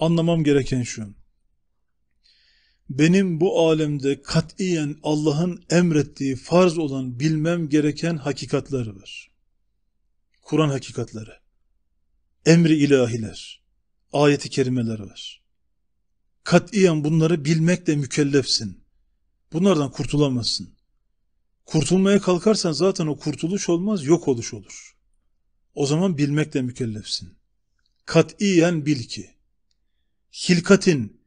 anlamam gereken şu. Benim bu alemde katiyen Allah'ın emrettiği farz olan bilmem gereken hakikatları var. Kur'an hakikatleri, emri ilahiler, ayeti kerimeler var. Katiyen bunları bilmekle mükellefsin. Bunlardan kurtulamazsın. Kurtulmaya kalkarsan zaten o kurtuluş olmaz, yok oluş olur. O zaman bilmekle mükellefsin. Katiyen bil ki hilkatin.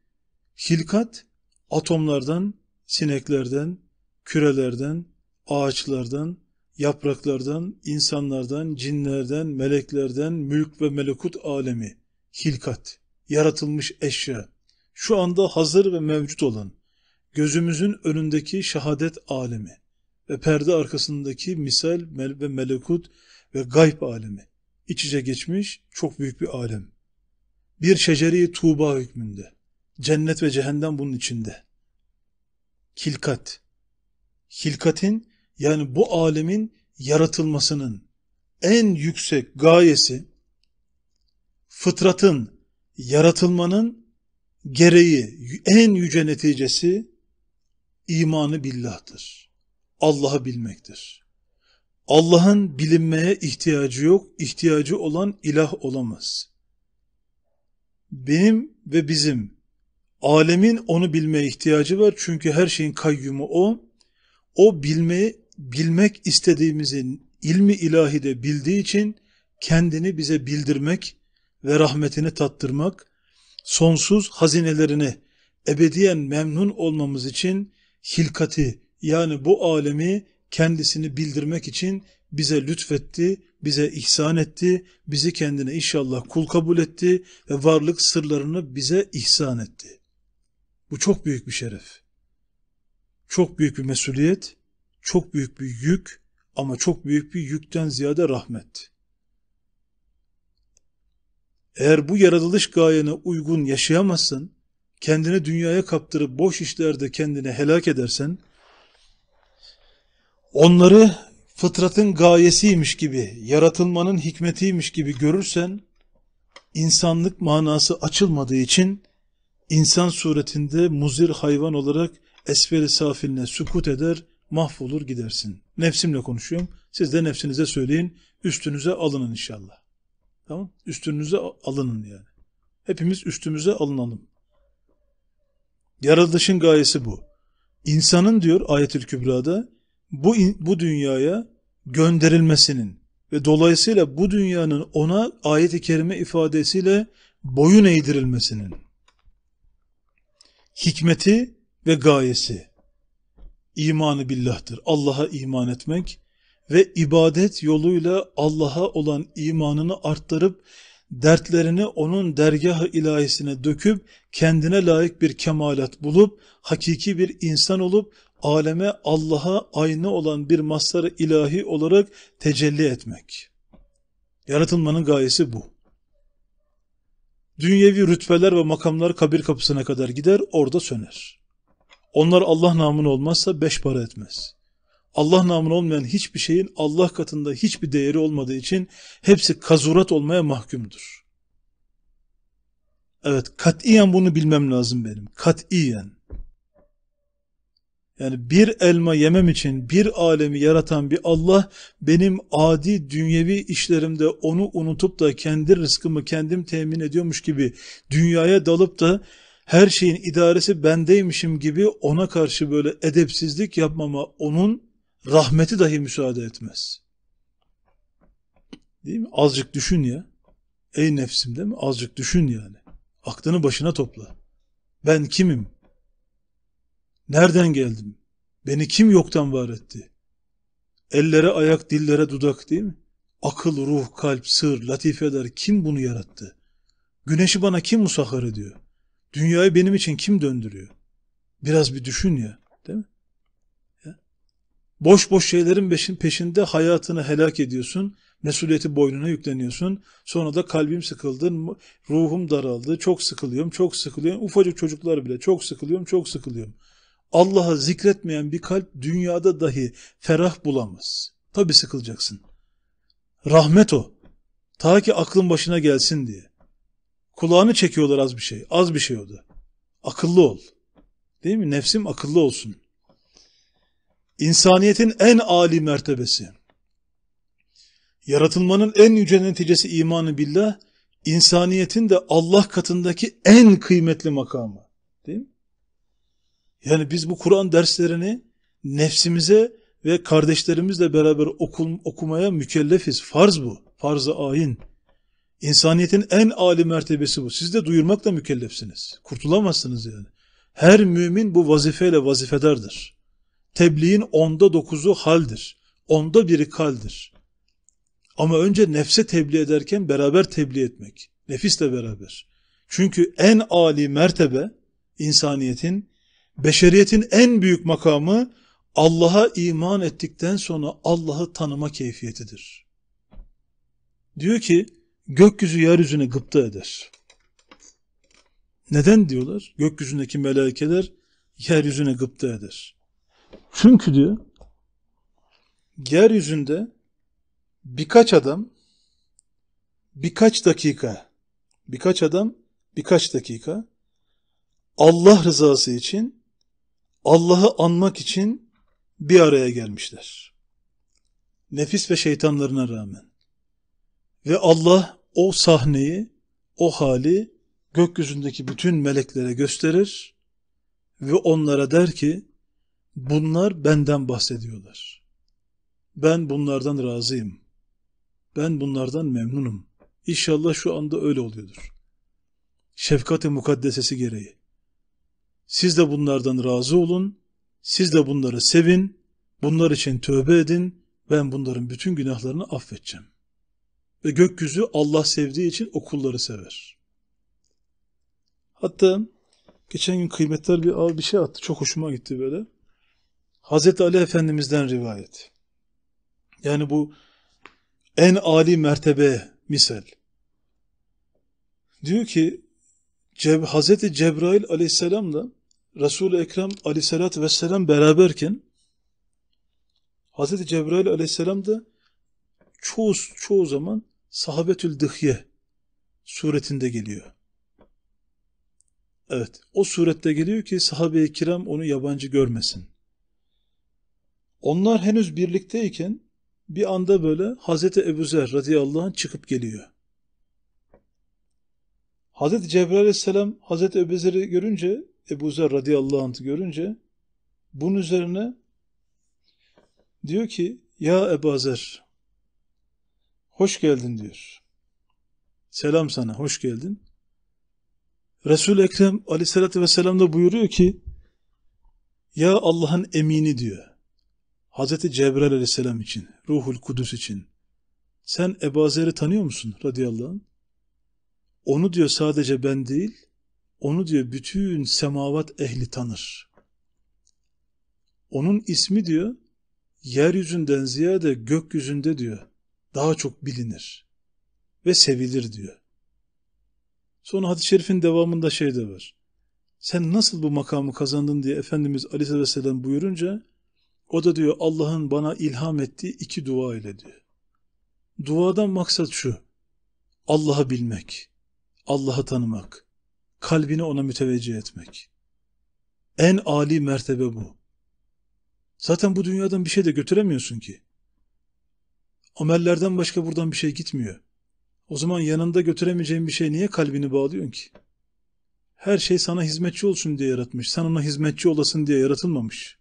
Hilkat atomlardan, sineklerden, kürelerden, ağaçlardan, yapraklardan, insanlardan, cinlerden, meleklerden, mülk ve melekut alemi, hilkat, yaratılmış eşya, şu anda hazır ve mevcut olan, gözümüzün önündeki şehadet alemi ve perde arkasındaki misal ve melekut ve gayb alemi, iç içe geçmiş çok büyük bir alem. Bir şeceri tuğba hükmünde. Cennet ve cehennem bunun içinde. Kilkat, Hilkatin yani bu alemin yaratılmasının en yüksek gayesi fıtratın yaratılmanın gereği en yüce neticesi imanı billah'tır. Allah'ı bilmektir. Allah'ın bilinmeye ihtiyacı yok, ihtiyacı olan ilah olamaz benim ve bizim alemin onu bilmeye ihtiyacı var. Çünkü her şeyin kayyumu o. O bilmeyi, bilmek istediğimizin ilmi ilahi de bildiği için kendini bize bildirmek ve rahmetini tattırmak, sonsuz hazinelerini ebediyen memnun olmamız için hilkati yani bu alemi kendisini bildirmek için bize lütfetti, bize ihsan etti, bizi kendine inşallah kul kabul etti ve varlık sırlarını bize ihsan etti. Bu çok büyük bir şeref. Çok büyük bir mesuliyet, çok büyük bir yük ama çok büyük bir yükten ziyade rahmet. Eğer bu yaratılış gayene uygun yaşayamazsın, kendini dünyaya kaptırıp boş işlerde kendini helak edersen, onları fıtratın gayesiymiş gibi, yaratılmanın hikmetiymiş gibi görürsen, insanlık manası açılmadığı için, insan suretinde muzir hayvan olarak esferi safiline sukut eder, mahvolur gidersin. Nefsimle konuşuyorum. Siz de nefsinize söyleyin, üstünüze alının inşallah. Tamam? Üstünüze alının yani. Hepimiz üstümüze alınalım. Yaratılışın gayesi bu. İnsanın diyor Ayetül Kübra'da bu, bu dünyaya gönderilmesinin ve dolayısıyla bu dünyanın ona ayet-i kerime ifadesiyle boyun eğdirilmesinin hikmeti ve gayesi imanı billah'tır. Allah'a iman etmek ve ibadet yoluyla Allah'a olan imanını arttırıp dertlerini onun dergah-ı ilahisine döküp kendine layık bir kemalat bulup hakiki bir insan olup aleme Allah'a aynı olan bir masları ilahi olarak tecelli etmek. Yaratılmanın gayesi bu. Dünyevi rütbeler ve makamlar kabir kapısına kadar gider, orada söner. Onlar Allah namına olmazsa beş para etmez. Allah namına olmayan hiçbir şeyin Allah katında hiçbir değeri olmadığı için hepsi kazurat olmaya mahkumdur. Evet, katiyen bunu bilmem lazım benim. Katiyen. Yani bir elma yemem için bir alemi yaratan bir Allah benim adi dünyevi işlerimde onu unutup da kendi rızkımı kendim temin ediyormuş gibi dünyaya dalıp da her şeyin idaresi bendeymişim gibi ona karşı böyle edepsizlik yapmama onun rahmeti dahi müsaade etmez. Değil mi? Azıcık düşün ya. Ey nefsim değil mi? Azıcık düşün yani. Aklını başına topla. Ben kimim? Nereden geldim? Beni kim yoktan var etti? Ellere, ayak, dillere, dudak değil mi? Akıl, ruh, kalp, sır, latifeler kim bunu yarattı? Güneşi bana kim musahhar ediyor? Dünyayı benim için kim döndürüyor? Biraz bir düşün ya, değil mi? Ya. Boş boş şeylerin peşinde hayatını helak ediyorsun, mesuliyeti boynuna yükleniyorsun. Sonra da kalbim sıkıldı, ruhum daraldı, çok sıkılıyorum, çok sıkılıyorum. Ufacık çocuklar bile çok sıkılıyorum, çok sıkılıyorum. Allah'ı zikretmeyen bir kalp dünyada dahi ferah bulamaz. Tabi sıkılacaksın. Rahmet o. Ta ki aklın başına gelsin diye. Kulağını çekiyorlar az bir şey. Az bir şey o da. Akıllı ol. Değil mi? Nefsim akıllı olsun. İnsaniyetin en âli mertebesi. Yaratılmanın en yüce neticesi imanı billah, insaniyetin de Allah katındaki en kıymetli makamı. Değil mi? Yani biz bu Kur'an derslerini nefsimize ve kardeşlerimizle beraber okul, okumaya mükellefiz. Farz bu. Farz-ı ayin. İnsaniyetin en âli mertebesi bu. Siz de duyurmakla mükellefsiniz. Kurtulamazsınız yani. Her mümin bu vazifeyle vazifedardır. Tebliğin onda dokuzu haldir. Onda biri kaldir. Ama önce nefse tebliğ ederken beraber tebliğ etmek. Nefisle beraber. Çünkü en âli mertebe insaniyetin beşeriyetin en büyük makamı Allah'a iman ettikten sonra Allah'ı tanıma keyfiyetidir. Diyor ki gökyüzü yeryüzünü gıpta eder. Neden diyorlar? Gökyüzündeki melekeler yeryüzüne gıpta eder. Çünkü diyor yeryüzünde birkaç adam birkaç dakika birkaç adam birkaç dakika Allah rızası için Allah'ı anmak için bir araya gelmişler. Nefis ve şeytanlarına rağmen. Ve Allah o sahneyi, o hali gökyüzündeki bütün meleklere gösterir ve onlara der ki bunlar benden bahsediyorlar. Ben bunlardan razıyım. Ben bunlardan memnunum. İnşallah şu anda öyle oluyordur. Şefkat-i mukaddesesi gereği. Siz de bunlardan razı olun, siz de bunları sevin, bunlar için tövbe edin, ben bunların bütün günahlarını affedeceğim. Ve gökyüzü Allah sevdiği için okulları sever. Hatta geçen gün kıymetler bir bir şey attı, çok hoşuma gitti böyle. Hazreti Ali Efendimiz'den rivayet. Yani bu en âli mertebe misal. Diyor ki Ceb Hazreti Cebrail aleyhisselamla Resul-i Ekrem aleyhissalatü vesselam beraberken Hazreti Cebrail aleyhisselam da çoğu, çoğu zaman sahabetül dıhye suretinde geliyor. Evet, o surette geliyor ki sahabe-i kiram onu yabancı görmesin. Onlar henüz birlikteyken bir anda böyle Hazreti Ebu Zer radıyallahu anh çıkıp geliyor. Hazreti Cebrail aleyhisselam Hazreti Ebu görünce, Ebu Zer radıyallahu anh'ı görünce bunun üzerine diyor ki ya Ebu Zer hoş geldin diyor. Selam sana, hoş geldin. Resul-i Ekrem aleyhissalatü vesselam da buyuruyor ki ya Allah'ın emini diyor. Hazreti Cebrail aleyhisselam için, Ruhul Kudüs için. Sen Ebu Zer'i tanıyor musun radıyallahu anh? Onu diyor sadece ben değil, onu diyor bütün semavat ehli tanır. Onun ismi diyor, yeryüzünden ziyade gökyüzünde diyor, daha çok bilinir ve sevilir diyor. Sonra hadis-i şerifin devamında şey de var. Sen nasıl bu makamı kazandın diye Efendimiz Aleyhisselam buyurunca, o da diyor Allah'ın bana ilham ettiği iki dua ile diyor. Duadan maksat şu, Allah'ı bilmek. Allah'ı tanımak, kalbini ona müteveccih etmek. En âli mertebe bu. Zaten bu dünyadan bir şey de götüremiyorsun ki. Amellerden başka buradan bir şey gitmiyor. O zaman yanında götüremeyeceğin bir şey niye kalbini bağlıyorsun ki? Her şey sana hizmetçi olsun diye yaratmış. Sen ona hizmetçi olasın diye yaratılmamış.